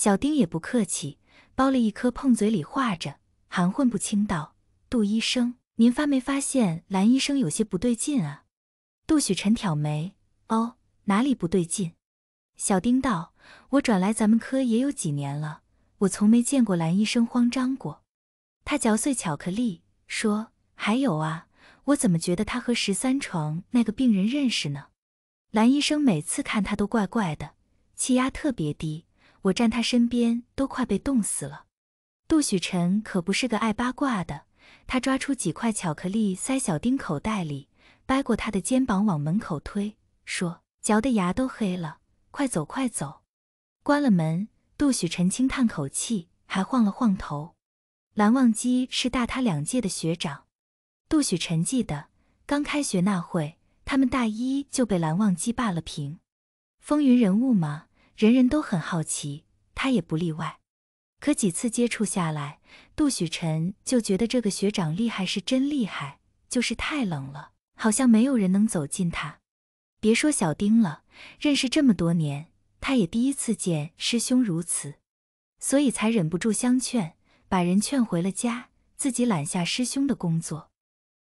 小丁也不客气，剥了一颗碰嘴里，化着，含混不清道：“杜医生，您发没发现蓝医生有些不对劲啊？”杜许晨挑眉：“哦，哪里不对劲？”小丁道：“我转来咱们科也有几年了，我从没见过蓝医生慌张过。”他嚼碎巧克力说：“还有啊，我怎么觉得他和十三床那个病人认识呢？蓝医生每次看他都怪怪的，气压特别低。”我站他身边，都快被冻死了。杜许晨可不是个爱八卦的，他抓出几块巧克力塞小丁口袋里，掰过他的肩膀往门口推，说：“嚼的牙都黑了，快走快走。”关了门，杜许晨轻叹口气，还晃了晃头。蓝忘机是大他两届的学长，杜许晨记得，刚开学那会，他们大一就被蓝忘机霸了屏，风云人物嘛。人人都很好奇，他也不例外。可几次接触下来，杜许晨就觉得这个学长厉害是真厉害，就是太冷了，好像没有人能走近他。别说小丁了，认识这么多年，他也第一次见师兄如此，所以才忍不住相劝，把人劝回了家，自己揽下师兄的工作。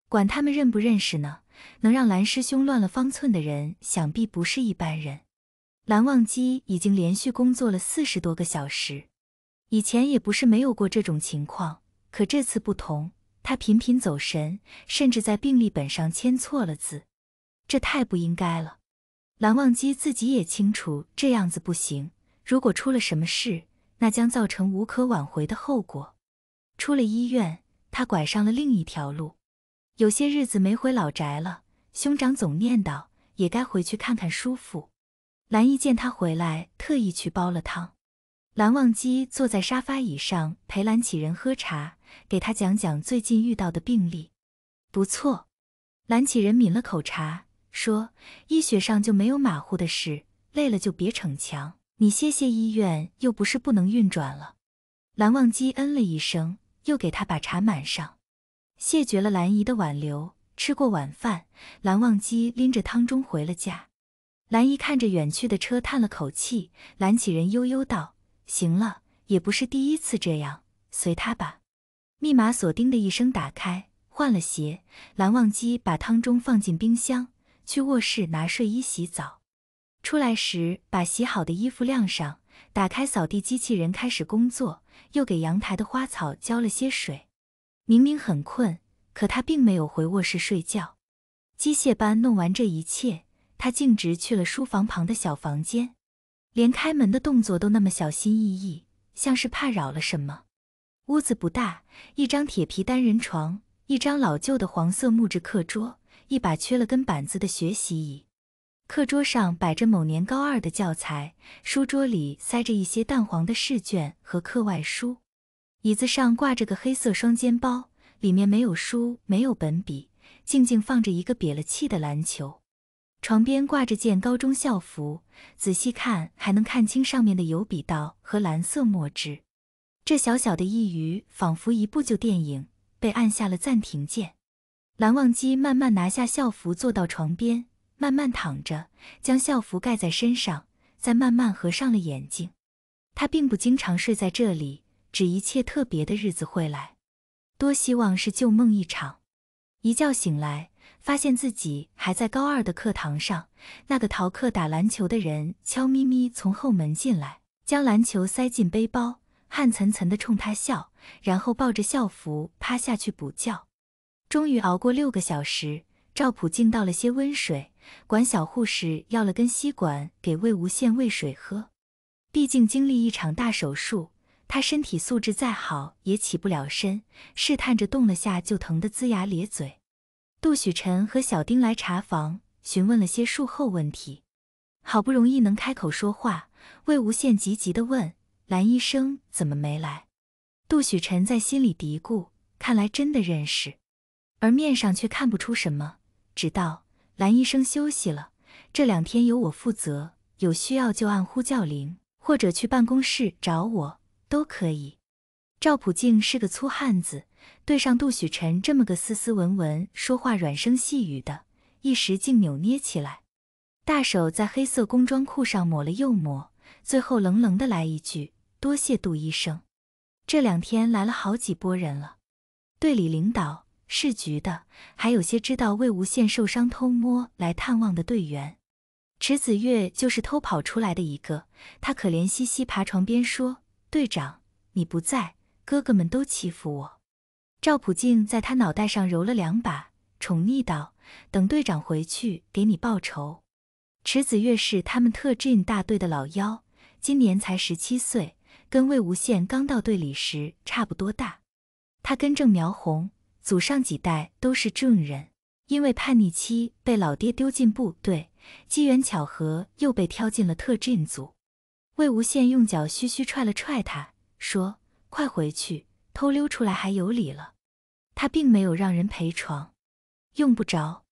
管他们认不认识呢？能让蓝师兄乱了方寸的人，想必不是一般人。蓝忘机已经连续工作了四十多个小时，以前也不是没有过这种情况，可这次不同，他频频走神，甚至在病历本上签错了字，这太不应该了。蓝忘机自己也清楚这样子不行，如果出了什么事，那将造成无可挽回的后果。出了医院，他拐上了另一条路。有些日子没回老宅了，兄长总念叨，也该回去看看叔父。兰姨见他回来，特意去煲了汤。蓝忘机坐在沙发椅上陪蓝启仁喝茶，给他讲讲最近遇到的病例。不错，蓝启仁抿了口茶，说：“医学上就没有马虎的事，累了就别逞强，你歇歇，医院又不是不能运转了。”蓝忘机嗯了一声，又给他把茶满上。谢绝了兰姨的挽留，吃过晚饭，蓝忘机拎着汤盅回了家。蓝姨看着远去的车，叹了口气。蓝启仁悠悠道：“行了，也不是第一次这样，随他吧。”密码锁“叮”的一声打开，换了鞋。蓝忘机把汤盅放进冰箱，去卧室拿睡衣洗澡。出来时，把洗好的衣服晾上，打开扫地机器人开始工作，又给阳台的花草浇了些水。明明很困，可他并没有回卧室睡觉，机械般弄完这一切。他径直去了书房旁的小房间，连开门的动作都那么小心翼翼，像是怕扰了什么。屋子不大，一张铁皮单人床，一张老旧的黄色木质课桌，一把缺了根板子的学习椅。课桌上摆着某年高二的教材，书桌里塞着一些淡黄的试卷和课外书，椅子上挂着个黑色双肩包，里面没有书，没有本笔，静静放着一个瘪了气的篮球。床边挂着件高中校服，仔细看还能看清上面的油笔道和蓝色墨汁。这小小的一隅，仿佛一部旧电影被按下了暂停键。蓝忘机慢慢拿下校服，坐到床边，慢慢躺着，将校服盖在身上，再慢慢合上了眼睛。他并不经常睡在这里，只一切特别的日子会来。多希望是旧梦一场，一觉醒来。发现自己还在高二的课堂上，那个逃课打篮球的人悄咪咪从后门进来，将篮球塞进背包，汗涔涔地冲他笑，然后抱着校服趴下去补觉。终于熬过六个小时，赵普敬倒了些温水，管小护士要了根吸管给魏无羡喂水喝。毕竟经历一场大手术，他身体素质再好也起不了身，试探着动了下就疼得龇牙咧嘴。杜许辰和小丁来查房，询问了些术后问题。好不容易能开口说话，魏无羡急急地问：“蓝医生怎么没来？”杜许辰在心里嘀咕，看来真的认识，而面上却看不出什么，只道：“蓝医生休息了，这两天由我负责，有需要就按呼叫铃，或者去办公室找我都可以。”赵普敬是个粗汉子，对上杜许辰这么个斯斯文文、说话软声细语的，一时竟扭捏起来，大手在黑色工装裤上抹了又抹，最后冷冷的来一句：“多谢杜医生。”这两天来了好几波人了，队里领导、市局的，还有些知道魏无羡受伤偷摸来探望的队员，池子月就是偷跑出来的一个，他可怜兮兮爬床边说：“队长，你不在。”哥哥们都欺负我，赵普静在他脑袋上揉了两把，宠溺道：“等队长回去给你报仇。”池子月是他们特 J 大队的老幺，今年才十七岁，跟魏无羡刚到队里时差不多大。他根正苗红，祖上几代都是 J 人，因为叛逆期被老爹丢进部队，机缘巧合又被挑进了特 J 组。魏无羡用脚虚虚踹了踹他，说。快回去！偷溜出来还有理了。他并没有让人陪床，用不着。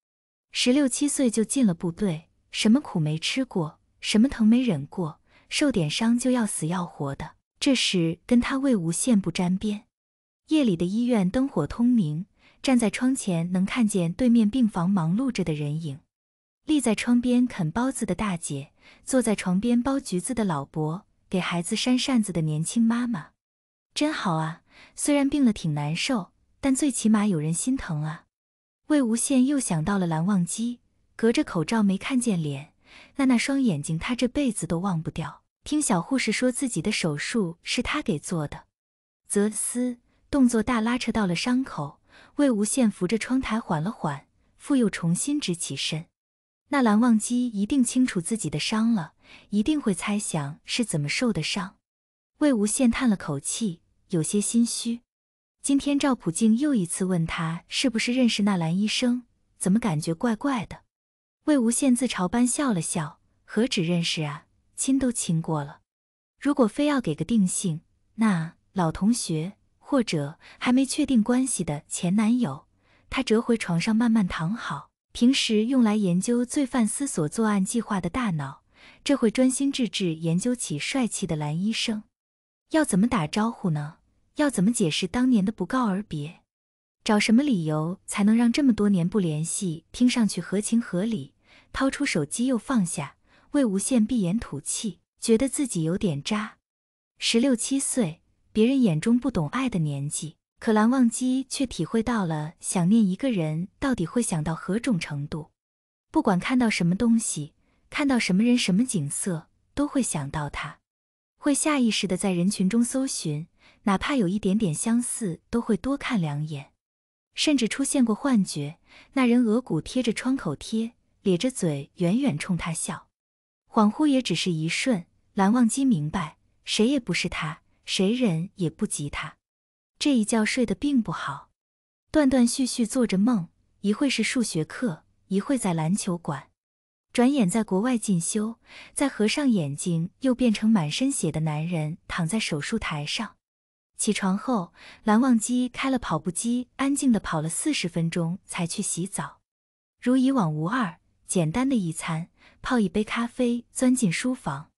十六七岁就进了部队，什么苦没吃过，什么疼没忍过，受点伤就要死要活的，这时跟他魏无羡不沾边。夜里的医院灯火通明，站在窗前能看见对面病房忙碌着的人影。立在窗边啃包子的大姐，坐在床边剥橘子的老伯，给孩子扇扇子的年轻妈妈。真好啊，虽然病了挺难受，但最起码有人心疼啊。魏无羡又想到了蓝忘机，隔着口罩没看见脸，那那双眼睛他这辈子都忘不掉。听小护士说，自己的手术是他给做的。泽斯动作大拉扯到了伤口，魏无羡扶着窗台缓了缓，复又重新直起身。那蓝忘机一定清楚自己的伤了，一定会猜想是怎么受的伤。魏无羡叹了口气。有些心虚，今天赵普静又一次问他是不是认识那蓝医生，怎么感觉怪怪的？魏无羡自嘲般笑了笑，何止认识啊，亲都亲过了。如果非要给个定性，那老同学或者还没确定关系的前男友。他折回床上慢慢躺好，平时用来研究罪犯思索作案计划的大脑，这会专心致志研究起帅气的蓝医生。要怎么打招呼呢？要怎么解释当年的不告而别？找什么理由才能让这么多年不联系听上去合情合理？掏出手机又放下，魏无羡闭眼吐气，觉得自己有点渣。十六七岁，别人眼中不懂爱的年纪，可蓝忘机却体会到了想念一个人到底会想到何种程度。不管看到什么东西，看到什么人、什么景色，都会想到他。会下意识的在人群中搜寻，哪怕有一点点相似，都会多看两眼，甚至出现过幻觉。那人额骨贴着创口贴，咧着嘴，远远冲他笑。恍惚也只是一瞬，蓝忘机明白，谁也不是他，谁人也不及他。这一觉睡得并不好，断断续续做着梦，一会是数学课，一会在篮球馆。转眼在国外进修，再合上眼睛，又变成满身血的男人躺在手术台上。起床后，蓝忘机开了跑步机，安静地跑了四十分钟，才去洗澡。如以往无二，简单的一餐，泡一杯咖啡，钻进书房。